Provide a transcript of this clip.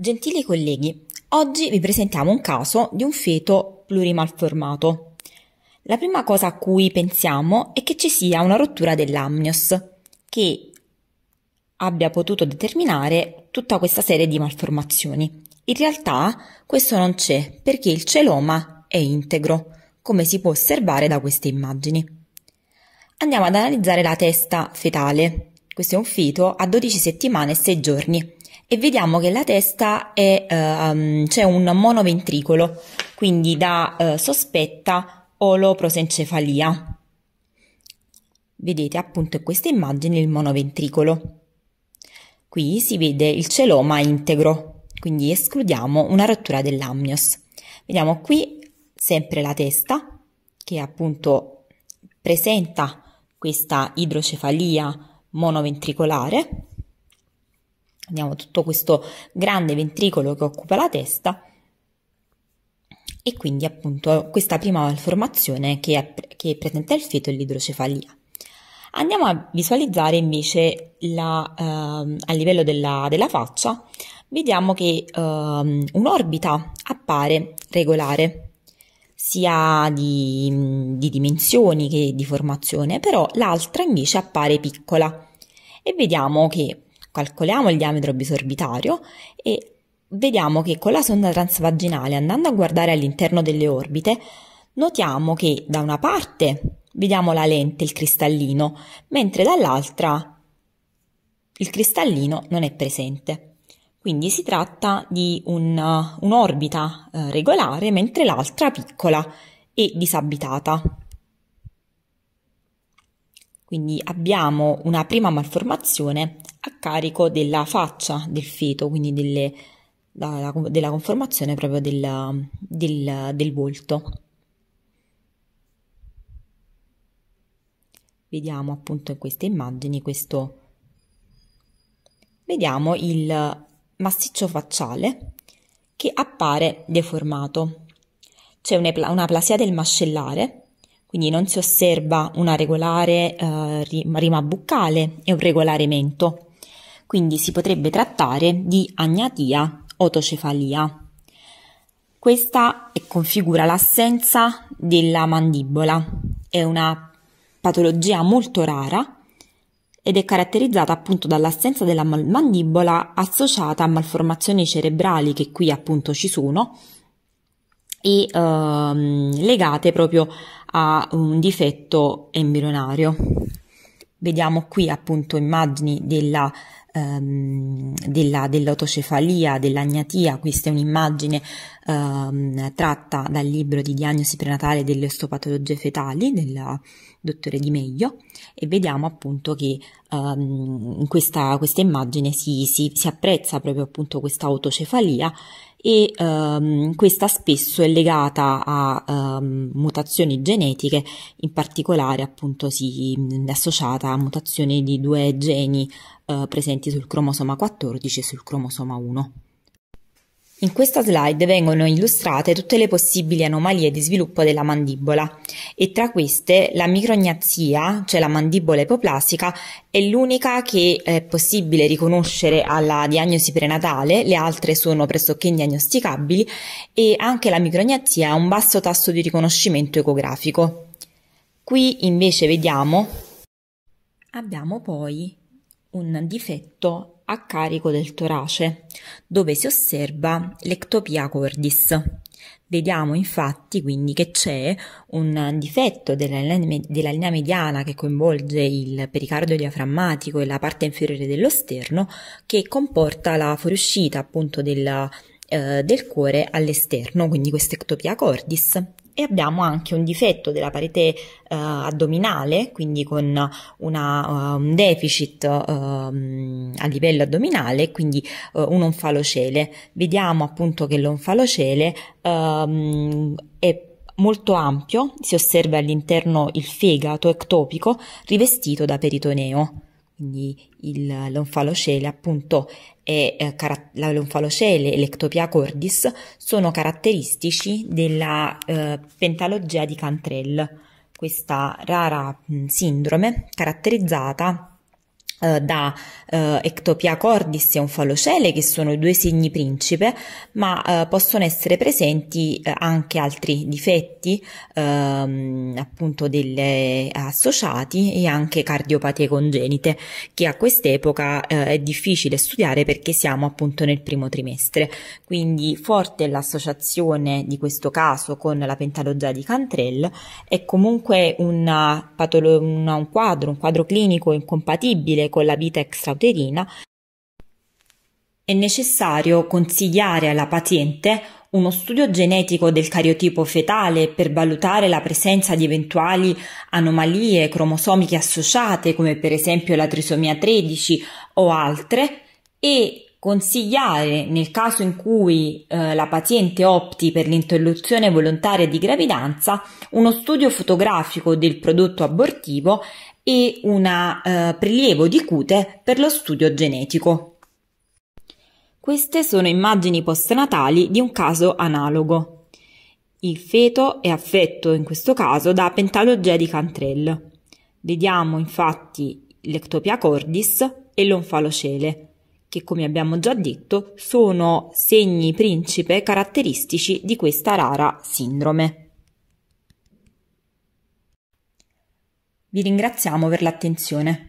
Gentili colleghi, oggi vi presentiamo un caso di un feto plurimalformato. La prima cosa a cui pensiamo è che ci sia una rottura dell'amnios, che abbia potuto determinare tutta questa serie di malformazioni. In realtà questo non c'è perché il celoma è integro, come si può osservare da queste immagini. Andiamo ad analizzare la testa fetale. Questo è un feto a 12 settimane e 6 giorni e vediamo che la testa è, ehm, c'è un monoventricolo, quindi da eh, sospetta oloprosencefalia. Vedete appunto in questa immagine il monoventricolo. Qui si vede il celoma integro, quindi escludiamo una rottura dell'amnios. Vediamo qui sempre la testa che appunto presenta questa idrocefalia monoventricolare abbiamo tutto questo grande ventricolo che occupa la testa e quindi appunto questa prima malformazione che è, che è presente feto è l'idrocefalia. Andiamo a visualizzare invece la, eh, a livello della, della, faccia, vediamo che eh, un'orbita appare regolare, sia di, di dimensioni che di formazione, però l'altra invece appare piccola e vediamo che calcoliamo il diametro bisorbitario e vediamo che con la sonda transvaginale andando a guardare all'interno delle orbite notiamo che da una parte vediamo la lente, il cristallino, mentre dall'altra il cristallino non è presente. Quindi si tratta di un, un'orbita eh, regolare mentre l'altra piccola e disabitata. Quindi abbiamo una prima malformazione a carico della faccia del feto, quindi delle, da, da, della conformazione proprio del, del, del volto. Vediamo appunto in queste immagini questo. Vediamo il massiccio facciale che appare deformato. C'è una plasia del mascellare quindi non si osserva una regolare eh, rima buccale e un regolare mento. Quindi si potrebbe trattare di agnatia o tocefalia. Questa configura l'assenza della mandibola. È una patologia molto rara ed è caratterizzata appunto dall'assenza della mandibola associata a malformazioni cerebrali che qui appunto ci sono e ehm, legate proprio a ha un difetto embrionario. Vediamo qui appunto immagini della, ehm, della, dell'autocefalia, dell'agnatia, questa è un'immagine ehm, tratta dal libro di diagnosi prenatale delle osteopatologie fetali del dottore Di Meglio e vediamo appunto che ehm, in questa, questa immagine si, si, si apprezza proprio appunto questa autocefalia e ehm, questa spesso è legata a ehm, mutazioni genetiche, in particolare appunto si è associata a mutazioni di due geni eh, presenti sul cromosoma 14 e sul cromosoma 1. In questa slide vengono illustrate tutte le possibili anomalie di sviluppo della mandibola e tra queste la micrognazia, cioè la mandibola ipoplastica, è l'unica che è possibile riconoscere alla diagnosi prenatale, le altre sono pressoché indiagnosticabili e anche la micrognazia ha un basso tasso di riconoscimento ecografico. Qui invece vediamo abbiamo poi un difetto a carico del torace, dove si osserva l'ectopia cordis. Vediamo infatti quindi che c'è un difetto della linea, della linea mediana che coinvolge il pericardio diaframmatico e la parte inferiore dello sterno che comporta la fuoriuscita appunto della, eh, del cuore all'esterno, quindi questa ectopia cordis, e abbiamo anche un difetto della parete eh, addominale, quindi con una, eh, un deficit ehm, a livello addominale, quindi eh, un onfalocele. Vediamo appunto che l'onfalocele ehm, è molto ampio, si osserva all'interno il fegato ectopico rivestito da peritoneo. Quindi il lonfalocele, appunto, e eh, la lonfalocele e l'ectopia cordis sono caratteristici della eh, pentalogia di Cantrell, questa rara mh, sindrome caratterizzata eh, da eh, ectopia cordis e onfalocele che sono i due segni principe ma eh, possono essere presenti eh, anche altri difetti ehm, appunto delle, eh, associati e anche cardiopatie congenite che a quest'epoca eh, è difficile studiare perché siamo appunto nel primo trimestre quindi forte l'associazione di questo caso con la pentalogia di Cantrell è comunque una patolo- una, un quadro un quadro clinico incompatibile con la vita extrauterina, è necessario consigliare alla paziente uno studio genetico del cariotipo fetale per valutare la presenza di eventuali anomalie cromosomiche associate, come per esempio la trisomia 13 o altre, e consigliare nel caso in cui eh, la paziente opti per l'interruzione volontaria di gravidanza uno studio fotografico del prodotto abortivo e un eh, prelievo di cute per lo studio genetico. Queste sono immagini postnatali di un caso analogo. Il feto è affetto in questo caso da pentalogia di Cantrell. Vediamo infatti l'ectopia cordis e l'onfalocele, che come abbiamo già detto sono segni principe caratteristici di questa rara sindrome. Vi ringraziamo per l'attenzione.